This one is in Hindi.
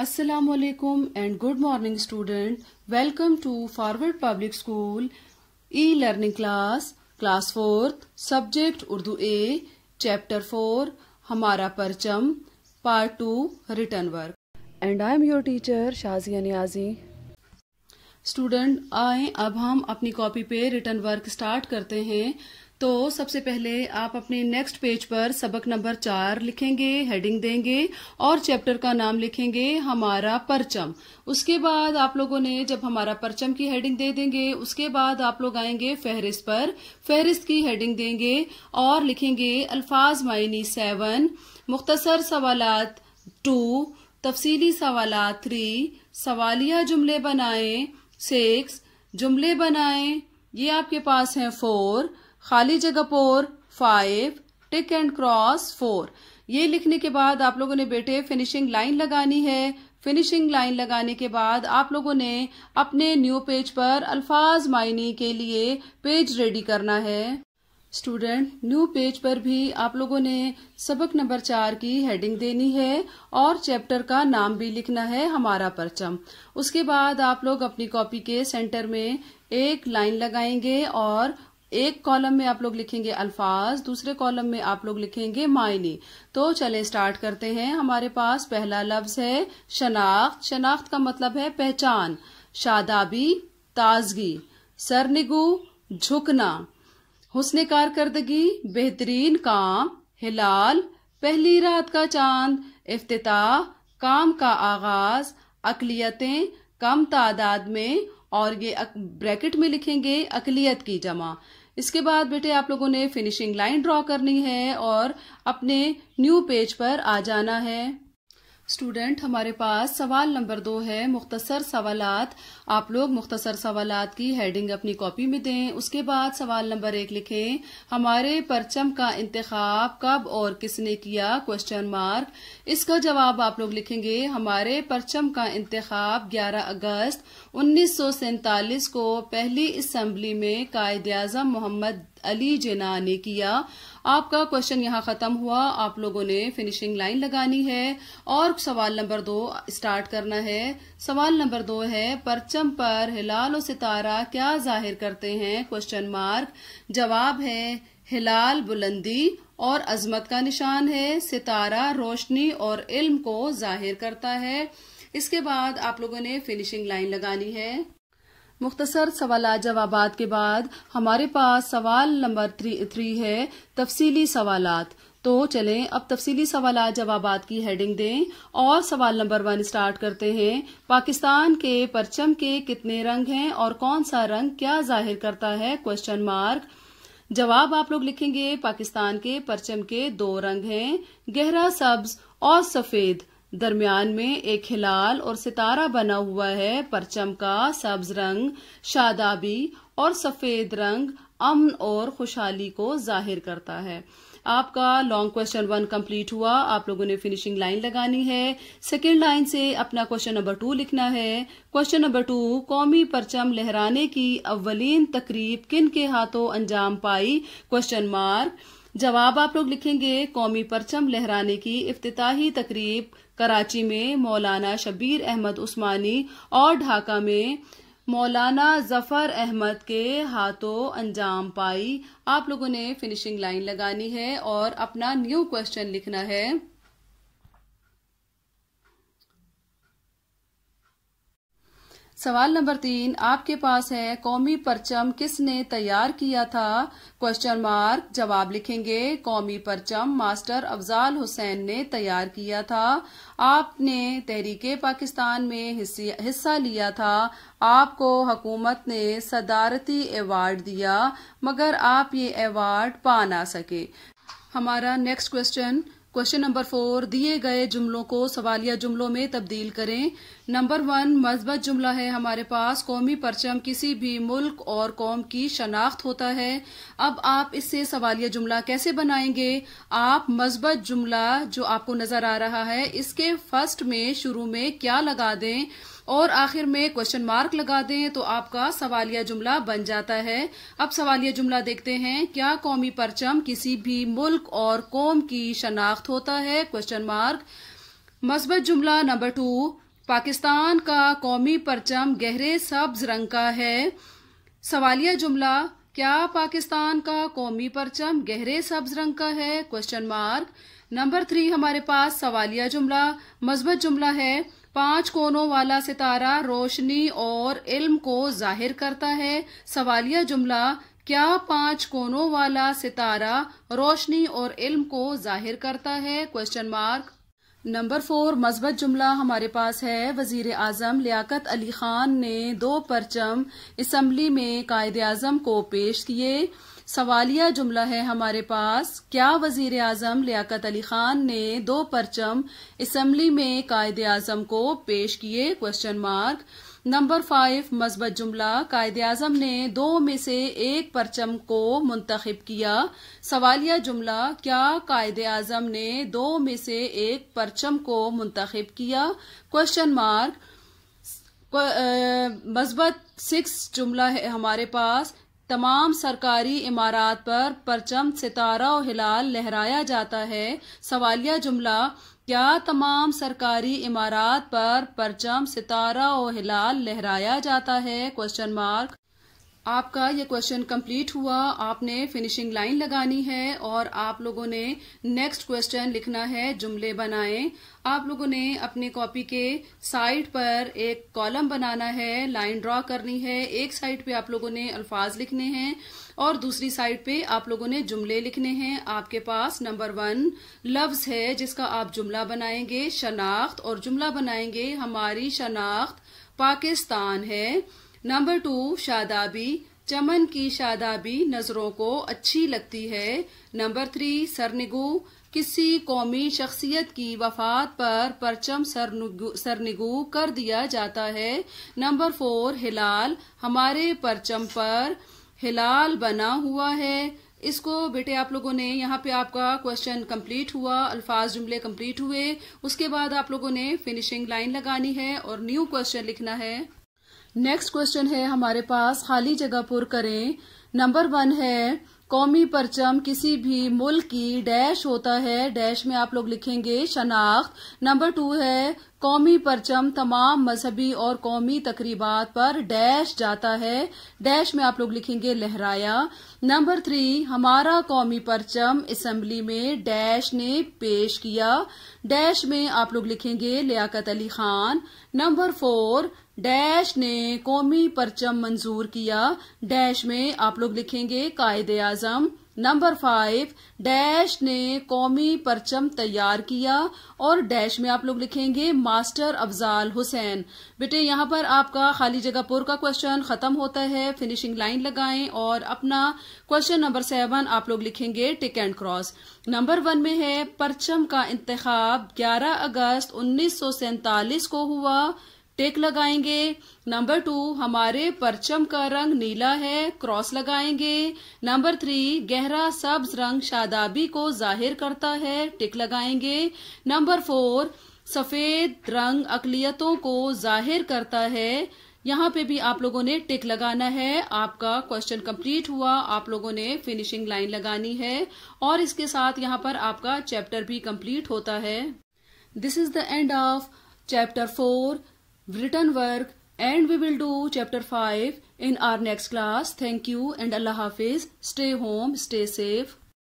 Assalamualaikum and good morning student. Welcome to Forward Public School e-learning class, class 4, subject Urdu A, chapter 4, हमारा परचम, part 2, written work. And I am your teacher Shazia Niazi. Student आए अब हम अपनी कॉपी पे रिटर्न वर्क स्टार्ट करते हैं तो सबसे पहले आप अपने नेक्स्ट पेज पर सबक नंबर चार लिखेंगे हेडिंग देंगे और चैप्टर का नाम लिखेंगे हमारा परचम उसके बाद आप लोगों ने जब हमारा परचम की हेडिंग दे देंगे उसके बाद आप लोग आएंगे फहरिस्त पर फहरिस्त की हेडिंग देंगे और लिखेंगे अल्फाज मायनी सेवन मुख्तसर सवालत टू तफसीली सवाल थ्री सवालिया जुमले बनाए सिक्स जुमले बनाए ये आपके पास है फोर खाली जगह four five tick and cross four ये लिखने के बाद आप लोगों ने बेटे फिनिशिंग लाइन लगानी है फिनिशिंग लाइन लगाने के बाद आप लोगों ने अपने न्यू पेज पर अल्फाज मायने के लिए पेज रेडी करना है स्टूडेंट न्यू पेज पर भी आप लोगों ने सबक नंबर चार की हेडिंग देनी है और चैप्टर का नाम भी लिखना है हमारा परचम उसके बाद आप लोग अपनी कॉपी के सेंटर में एक लाइन लगाएंगे और एक कॉलम में आप लोग लिखेंगे अल्फाज दूसरे कॉलम में आप लोग लिखेंगे मायने तो चले स्टार्ट करते हैं हमारे पास पहला लफ्ज है शनाख्त शनाख्त का मतलब है पहचान शादाबी ताजगी सरनिगु झुकना हुसन कारकर्दगी बेहतरीन काम हिलाल पहली रात का चांद अफ्ताह काम का आगाज अकलियतें कम तादाद में और ये ब्रैकेट में लिखेंगे अकलियत की जमा इसके बाद बेटे आप लोगों ने फिनिशिंग लाइन ड्रॉ करनी है और अपने न्यू पेज पर आ जाना है स्टूडेंट हमारे पास सवाल नंबर दो है मुख्तसर सवाल आप लोग मुख्तसर सवाल की हेडिंग अपनी कॉपी में दें उसके बाद सवाल नंबर एक लिखें हमारे परचम का इंतखब कब और किसने किया क्वेश्चन मार्क इसका जवाब आप लोग लिखेंगे हमारे परचम का इंतखब ग्यारह अगस्त उन्नीस सौ को पहली असम्बली में कायद अजम मोहम्मद अली जिना ने किया आपका क्वेश्चन यहाँ खत्म हुआ आप लोगों ने फिनिशिंग लाइन लगानी है और सवाल नंबर दो स्टार्ट करना है सवाल नंबर दो है परचम पर हिलाल और सितारा क्या जाहिर करते हैं क्वेश्चन मार्क जवाब है हिलाल बुलंदी और अजमत का निशान है सितारा रोशनी और इल्म को जाहिर करता है इसके बाद आप लोगों ने फिनिशिंग लाइन लगानी है मुख्तसर सवाल जवाब के बाद हमारे पास सवाल नंबर थ्री थ्री है तफसीली सवाल तो चलें अब तफसीली सवाल जवाब की हेडिंग दें और सवाल नंबर वन स्टार्ट करते हैं पाकिस्तान के परचम के कितने रंग हैं और कौन सा रंग क्या जाहिर करता है क्वेश्चन मार्क जवाब आप लोग लिखेंगे पाकिस्तान के परचम के दो रंग हैं गहरा सब्ज और सफेद दरमियान में एक हिलाल और सितारा बना हुआ है परचम का सब्ज रंग शादाबी और सफेद रंग अमन और खुशहाली को जाहिर करता है आपका लॉन्ग क्वेश्चन वन कंप्लीट हुआ आप लोगों ने फिनिशिंग लाइन लगानी है सेकेंड लाइन से अपना क्वेश्चन नंबर टू लिखना है क्वेश्चन नंबर टू कौमी परचम लहराने की अवलीन तकरीब किन के हाथों अंजाम पाई क्वेश्चन मार्क जवाब आप लोग लिखेंगे कौमी परचम लहराने की इफ्तताही तकरीब कराची में मौलाना शबीर अहमद उस्मानी और ढाका में मौलाना जफर अहमद के हाथों अंजाम पाई आप लोगों ने फिनिशिंग लाइन लगानी है और अपना न्यू क्वेश्चन लिखना है सवाल नंबर तीन आपके पास है कौमी परचम किसने तैयार किया था क्वेश्चन मार्क जवाब लिखेंगे कौमी परचम मास्टर अफजाल हुसैन ने तैयार किया था आपने तहरीके पाकिस्तान में हिस्सा लिया था आपको हकूमत ने सदारती अवार्ड दिया मगर आप ये अवार्ड पा ना सके हमारा next question question number four दिए गए जुमलों को सवालिया जुमलों में तब्दील करें नंबर वन मजबत जुमला है हमारे पास कौमी परचम किसी भी मुल्क और कौम की शनाख्त होता है अब आप इससे सवालिया जुमला कैसे बनाएंगे आप मजबत जुमला जो आपको नजर आ रहा है इसके फर्स्ट में शुरू में क्या लगा दें और आखिर में क्वेश्चन मार्क लगा दें तो आपका सवालिया जुमला बन जाता है अब सवालिया जुमला देखते हैं क्या कौमी परचम किसी भी मुल्क और कौम की शनाख्त होता है क्वेश्चन मार्क मस्बत जुमला नंबर टू पाकिस्तान का कौमी परचम गहरे सब्ज रंग का है सवालिया जुमला क्या पाकिस्तान का कौमी परचम गहरे सब्ज रंग का है क्वेश्चन मार्क नंबर थ्री हमारे पास सवालिया जुमला मस्बत जुमला है पांच कोनों वाला सितारा रोशनी और इल्म को जाहिर करता है सवालिया जुमला क्या पांच कोनों वाला सितारा रोशनी और इल्म को जाहिर करता है क्वेश्चन मार्क नंबर फोर मजबत जुमला हमारे पास है वजीर आजम लियाकत अली खान ने दो परचम इसम्बली में कायद आजम को पेश किए सवालिया जुमला है हमारे पास क्या वजीर आजम लियाकत अली खान ने दो परचम इसम्बली में कायद आजम को पेश किए क्वेश्चन मार्क नंबर फाइव मजबत जुमला कायद आजम ने दो में से एक परचम को मुंतखब किया सवालिया जुमला क्या कायद आजम ने दो में से एक परचम को मुंतखब किया क्वेश्चन मार्क मजबत सिक्स जुमला है हमारे पास तमाम सरकारी इमारात पर परचम सितारा और हिलाल लहराया जाता है सवालिया जुमला क्या तमाम सरकारी इमारत पर परचम सितारा और हिलाल लहराया जाता है क्वेश्चन मार्क आपका ये क्वेश्चन कंप्लीट हुआ आपने फिनिशिंग लाइन लगानी है और आप लोगों ने नेक्स्ट क्वेश्चन लिखना है जुमले बनाएं आप लोगों ने अपने कॉपी के साइड पर एक कॉलम बनाना है लाइन ड्रॉ करनी है एक साइड पे आप लोगों ने अल्फाज लिखने हैं और दूसरी साइड पे आप लोगों ने जुमले लिखने हैं आपके पास नंबर वन लफ्ज है जिसका आप जुमला बनाएंगे शनाख्त और जुमला बनाएंगे हमारी शनाख्त पाकिस्तान है नंबर टू शादाबी चमन की शादाबी नजरों को अच्छी लगती है नंबर थ्री सरनिगू किसी कौमी शख्सियत की वफात पर परचम सरनिगु कर दिया जाता है नंबर फोर हिलाल हमारे परचम पर हिलाल बना हुआ है इसको बेटे आप लोगों ने यहाँ पे आपका क्वेश्चन कंप्लीट हुआ अल्फाज जुमले कंप्लीट हुए उसके बाद आप लोगों ने फिनिशिंग लाइन लगानी है और न्यू क्वेश्चन लिखना है नेक्स्ट क्वेश्चन है हमारे पास खाली जगह पुर करें नंबर वन है कौमी परचम किसी भी मुल्क की डैश होता है डैश में आप लोग लिखेंगे शनाख्त नंबर टू है कौमी परचम तमाम मजहबी और कौमी तकरीबात पर डैश जाता है डैश में आप लोग लिखेंगे लहराया नंबर थ्री हमारा कौमी परचम असम्बली में डैश ने पेश किया डैश में आप लोग लिखेंगे Liaquat Ali Khan number four dash ने कौमी परचम मंजूर किया डैश में आप लोग लिखेंगे Quaid Azam number five dash ने कौमी परचम तैयार किया और डैश में आप लोग लिखेंगे मास्टर अफजाल हुसैन बेटे यहाँ पर आपका खाली जगह पुर का क्वेश्चन खत्म होता है फिनिशिंग लाइन लगाएं और अपना क्वेश्चन नंबर सेवन आप लोग लिखेंगे tick and cross number one में है परचम का इंतखब ग्यारह अगस्त उन्नीस को हुआ टिक लगाएंगे नंबर टू हमारे परचम का रंग नीला है क्रॉस लगाएंगे नंबर थ्री गहरा सब्ज रंग शादाबी को जाहिर करता है टिक लगाएंगे नंबर फोर सफेद रंग अकलियतों को जाहिर करता है यहाँ पे भी आप लोगों ने टिक लगाना है आपका क्वेश्चन कंप्लीट हुआ आप लोगों ने फिनिशिंग लाइन लगानी है और इसके साथ यहाँ पर आपका चैप्टर भी कंप्लीट होता है this is the end of chapter four written work and we will do chapter 5 in our next class. Thank you and Allah Hafiz. Stay home, stay safe.